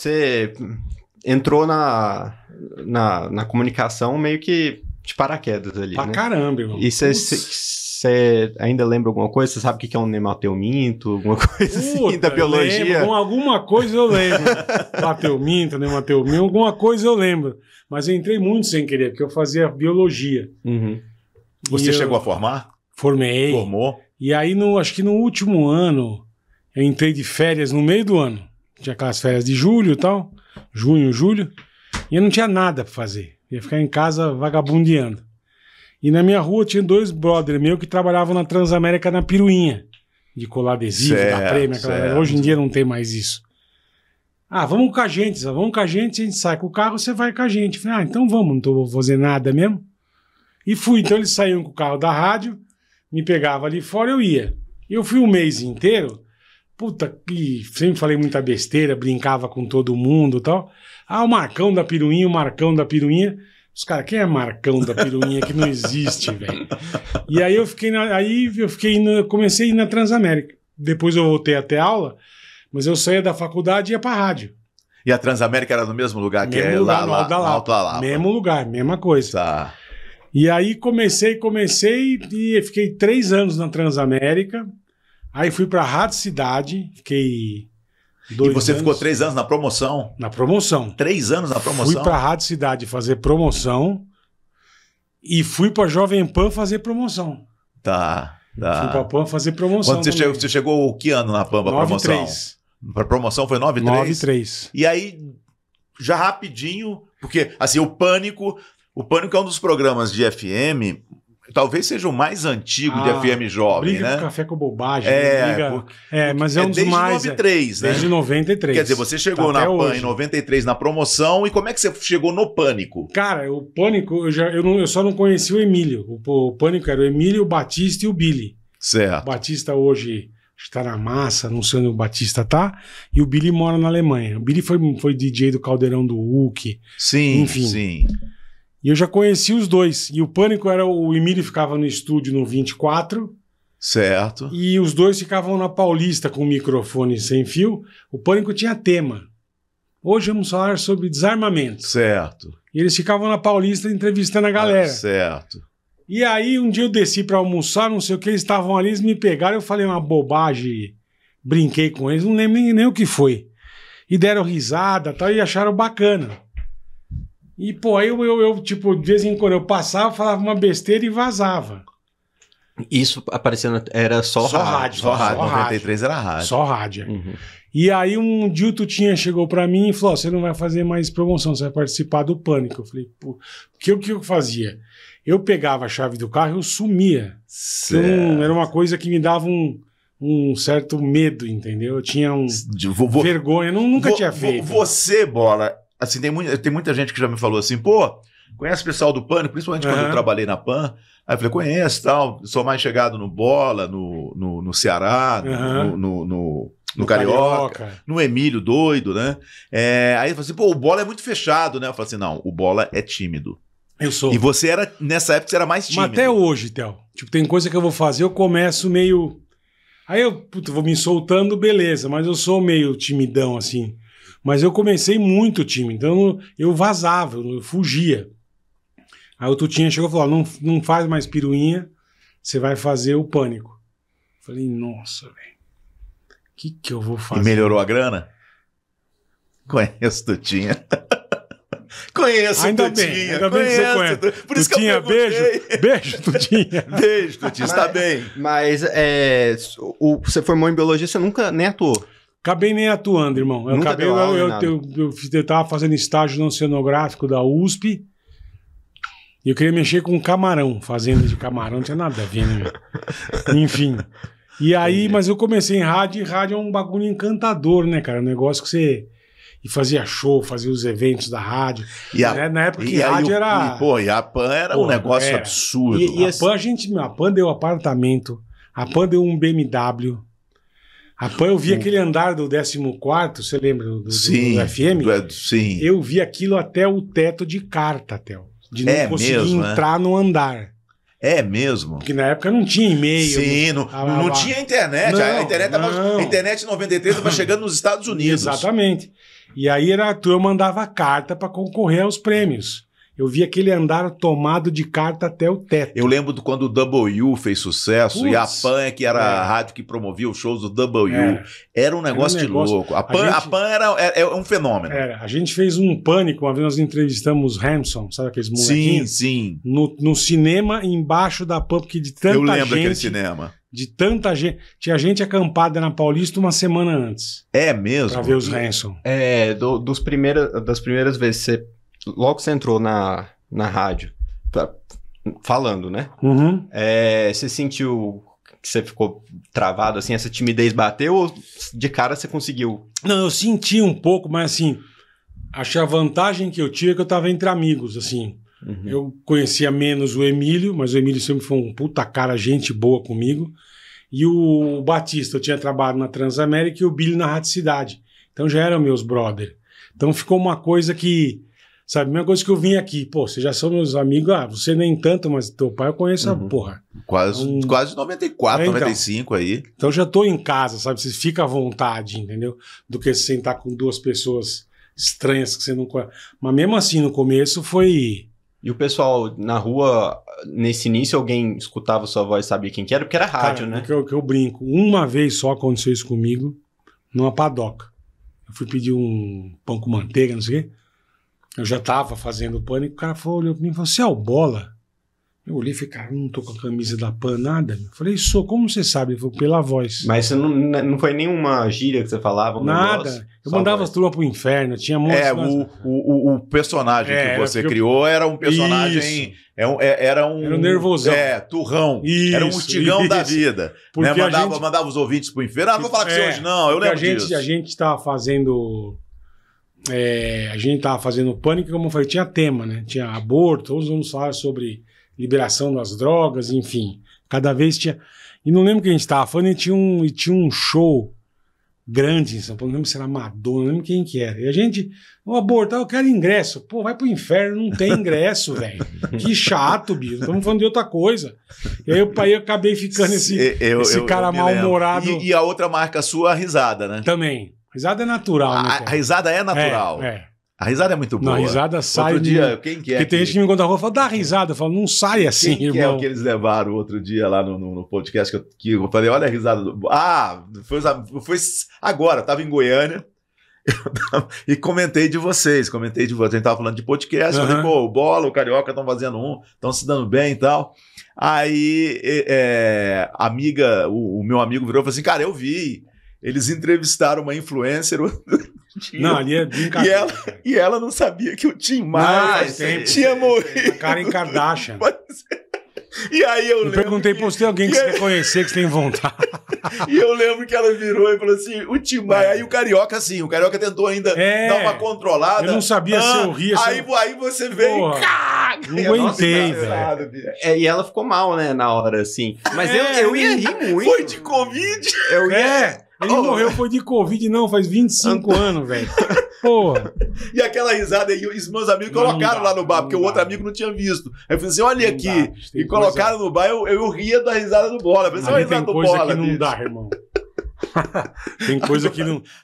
você entrou na, na, na comunicação meio que de paraquedas ali. Pra né? caramba, irmão. E você ainda lembra alguma coisa? Você sabe o que é um nemateuminto? Alguma coisa assim Puta, assim da biologia? Lembro, alguma coisa eu lembro. Mateuminto, nemateuminto, alguma coisa eu lembro. Mas eu entrei muito sem querer, porque eu fazia biologia. Uhum. Você eu... chegou a formar? Formei. Formou. E aí, no, acho que no último ano, eu entrei de férias no meio do ano. Tinha aquelas férias de julho e tal, junho, julho, e eu não tinha nada para fazer. Ia ficar em casa vagabundeando. E na minha rua tinha dois brothers meu que trabalhavam na Transamérica na Piruinha, de colar adesivo, certo, da prêmio. Aquela... Hoje em dia não tem mais isso. Ah, vamos com a gente, vamos com a gente, a gente sai com o carro, você vai com a gente. Falei, ah, então vamos, não tô, vou fazer nada mesmo. E fui, então eles saíam com o carro da rádio, me pegava ali fora, eu ia. Eu fui um mês inteiro puta, que sempre falei muita besteira, brincava com todo mundo e tal. Ah, o Marcão da Piruinha, o Marcão da Piruinha. Os caras, quem é Marcão da Piruinha que não existe, velho? E aí eu fiquei, na, aí eu fiquei, na, comecei a ir na Transamérica. Depois eu voltei até aula, mas eu saía da faculdade e ia pra rádio. E a Transamérica era no mesmo lugar mesmo que é lugar, lá, lá, lá, Alto Mesmo lugar, mesma coisa. Tá. E aí comecei, comecei e fiquei três anos na Transamérica. Aí fui para a Rádio Cidade, fiquei dois E você anos. ficou três anos na promoção? Na promoção. Três anos na promoção? Fui para a Rádio Cidade fazer promoção e fui para Jovem Pan fazer promoção. Tá, tá. Fui para Pan fazer promoção. Quando você chegou, você chegou que ano na Pan para promoção? 93. Para promoção foi 9 9-3. E aí, já rapidinho, porque assim, o Pânico, o Pânico é um dos programas de FM talvez seja o mais antigo ah, de FM Jovem, briga né? Com café com bobagem. É, né? briga, porque, é mas é um é desde dos mais. 93, é, né? Desde 93. Quer dizer, você tá chegou tá na PAN hoje. em 93 na promoção e como é que você chegou no Pânico? Cara, o Pânico, eu, já, eu, não, eu só não conheci o Emílio. O, o, Pânico era o Emílio, o Batista e o Billy. Certo. O Batista hoje está na massa, não sei onde o Batista tá, e o Billy mora na Alemanha. O Billy foi, foi DJ do Caldeirão do Hulk. Sim, enfim. sim. E eu já conheci os dois. E o Pânico era. O Emílio ficava no estúdio no 24. Certo. E os dois ficavam na Paulista com o microfone sem fio. O Pânico tinha tema. Hoje vamos falar sobre desarmamento. Certo. E eles ficavam na Paulista entrevistando a galera. Ah, certo. E aí um dia eu desci para almoçar, não sei o que, eles estavam ali, eles me pegaram, eu falei uma bobagem, brinquei com eles, não lembro nem, nem o que foi. E deram risada tal, e acharam bacana. E, pô, aí eu, eu, eu, tipo, de vez em quando eu passava, falava uma besteira e vazava. Isso aparecendo era só, só rádio, rádio. Só, rádio. Só 93 era rádio. Só rádio. Uhum. E aí um dilto tinha chegou para mim e falou: oh, você não vai fazer mais promoção, você vai participar do pânico. Eu falei, pô, que o que eu fazia? Eu pegava a chave do carro e eu sumia. Então, era uma coisa que me dava um um certo medo, entendeu? Eu tinha um vou, vergonha, eu nunca vou, tinha feito. Você, bola, Assim, tem, muito, tem muita gente que já me falou assim, pô, conhece o pessoal do Pânico, principalmente uhum. quando eu trabalhei na PAN. Aí eu falei, conheço tal, sou mais chegado no Bola, no, no, no Ceará, uhum. no, no, no no Carioca, Carioca, no Emílio doido, né? É, aí eu falei assim, pô, o Bola é muito fechado, né? Eu falei assim, não, o Bola é tímido. Eu sou. E você era, nessa época, você era mais tímido. Mas até hoje, Théo. Tipo, tem coisa que eu vou fazer, eu começo meio... Aí eu puto, vou me soltando, beleza, mas eu sou meio timidão, assim. Mas eu comecei muito o time, então eu vazava, eu fugia. Aí o Tutinha chegou e falou: não, não faz mais piruinha, você vai fazer o pânico. Eu falei, nossa, velho, o que, que eu vou fazer? E melhorou a grana? Conheço Tutinha. Conheço ainda Tutinha. Bem, ainda bem que você conhece. Por isso Tutinha, que eu beijo. Beijo, Tutinha. beijo, Tutinha. Está bem. Mas é, o, você formou em biologia, você nunca nem atuou. Acabei nem atuando, irmão. Eu, Nunca acabei, eu, eu, eu, eu, eu tava fazendo estágio no oceanográfico da USP. E eu queria mexer com camarão, fazenda de camarão, não tinha nada a ver, né? Enfim. E aí, mas eu comecei em rádio, e rádio é um bagulho encantador, né, cara? Um negócio que você. E fazia show, fazia os eventos da rádio. E a, Na época que a rádio era. E, pô, e a PAN era pô, um negócio era. absurdo. E, e a PAN, a gente. A PAN deu apartamento, a PAN deu um BMW. Rapaz, eu vi hum. aquele andar do 14, você lembra do, do, sim, do FM? Do, é, sim. Eu vi aquilo até o teto de carta, Theo. De não é conseguir mesmo, é? entrar no andar. É mesmo? Porque na época não tinha e-mail. Sim, não, não tinha internet. Não, a internet, não. Tava, a internet 93 estava chegando nos Estados Unidos. Exatamente. E aí era, a mandava carta para concorrer aos prêmios. Eu vi aquele andar tomado de carta até o teto. Eu lembro do, quando o W fez sucesso Puts, e a PAN, que era é. a rádio que promovia os shows do W, é. era, um negócio era um negócio de louco. A PAN, a, gente, a PAN era, era, é, era, é um fenômeno. Era. A gente fez um pânico, uma vez nós entrevistamos Hanson, sabe aqueles molequinhos? Sim, sim. No, no cinema embaixo da PAN, porque de tanta gente... Eu lembro gente, aquele cinema. De tanta gente. Tinha gente acampada na Paulista uma semana antes. É mesmo? Pra ver os Hanson. É, do, dos primeiros, das primeiras vezes que você logo que você entrou na, na rádio, pra, falando, né? Uhum. É, você sentiu que você ficou travado, assim, essa timidez bateu ou de cara você conseguiu? Não, eu senti um pouco, mas assim, achei a vantagem que eu tinha que eu tava entre amigos, assim. Uhum. Eu conhecia menos o Emílio, mas o Emílio sempre foi um puta cara, gente boa comigo. E o Batista, eu tinha trabalhado na Transamérica e o Billy na Cidade, Então já eram meus brother. Então ficou uma coisa que Sabe, a mesma coisa que eu vim aqui. Pô, vocês já são meus amigos. Ah, você nem tanto, mas teu pai eu conheço uhum. a porra. Quase, um... quase 94, é, então, 95 aí. Então já tô em casa, sabe? Você fica à vontade, entendeu? Do que sentar com duas pessoas estranhas que você não conhece. Mas mesmo assim, no começo foi. E o pessoal na rua, nesse início, alguém escutava sua voz, sabia quem que era? Porque era rádio, Cara, né? Que eu, que eu brinco. Uma vez só aconteceu isso comigo, numa padoca. Eu fui pedir um pão com manteiga, não sei o quê. Eu já tava fazendo pânico, o cara falou, olhou pra mim e falou, você é o Bola? Eu olhei e falei, cara, não tô com a camisa da PAN, nada. Eu falei, sou, como você sabe? Ele pela voz. Mas você não, né, não foi nenhuma gíria que você falava? Nada. Negócio, eu mandava as turmas pro inferno, tinha muito. É, o, o, o personagem é, que você criou eu... era um personagem. É um, é, era um. Era um nervosão. É, turrão. Isso, era um estigão da vida. né? mandava, gente... mandava os ouvintes pro inferno. Ah, não vou falar que você é, hoje, não. Eu lembro a gente, disso. A gente tava fazendo é, a gente estava fazendo pânico, como eu falei, tinha tema, né? Tinha aborto, todos vamos falar sobre liberação das drogas, enfim. Cada vez tinha. E não lembro quem a gente estava falando, e tinha, um, e tinha um show grande em São Paulo, não lembro se era Madonna, não lembro quem que era. E a gente, o aborto, eu quero ingresso. Pô, vai pro inferno, não tem ingresso, velho. Que chato, bicho. Estamos falando de outra coisa. E aí eu, aí eu acabei ficando esse, eu, esse eu, cara mal-humorado. E, e, a outra marca sua, a risada, né? Também. Risada é natural, né? A, a risada é, é natural. É, é. A risada é muito boa. Não, a risada sai. Outro dia, de... quem que é? Porque que... tem gente que me conta a rua e fala, dá risada. Eu falo, não sai assim, quem irmão. Que é o que eles levaram outro dia lá no, no, no podcast que eu, que eu, falei, olha a risada. Do... Ah, foi, foi agora, estava tava em Goiânia. e comentei de vocês, comentei de vocês. A gente tava falando de podcast. Uhum. Falei, pô, o Bola, o Carioca estão fazendo um, estão se dando bem e tal. Aí, é, amiga, o, o meu amigo virou e falou assim, cara, eu vi. Eles entrevistaram uma influencer. não, ali é brincadeira. E ela, e ela não sabia que o Tim Maia tinha morrido. Karen Kardashian. E aí eu, eu Perguntei, para postei alguém que você aí... conhecer, que você tem vontade. e eu lembro que ela virou e falou assim: o Tim Maia. É. Aí o Carioca, assim, o Carioca tentou ainda é. dar uma controlada. Eu não sabia ah, se eu ah, ria. Se aí, eu... aí você veio. e... não aguentei, velho. É, e ela ficou mal, né, na hora, assim. Mas eu, é, eu ia rir muito. Foi de Covid. Eu ia. É. Ele oh. morreu, foi de Covid, não, faz 25 anos, velho. Porra. E aquela risada aí, os meus amigos não colocaram dá, lá no bar, porque dá. o outro amigo não tinha visto. Aí eu falei assim: olha não aqui. e colocaram coisa... no bar, eu, eu ria da risada do bola. Eu falei assim, olha a risada tem do coisa bola. Que não dá, irmão. tem coisa que não.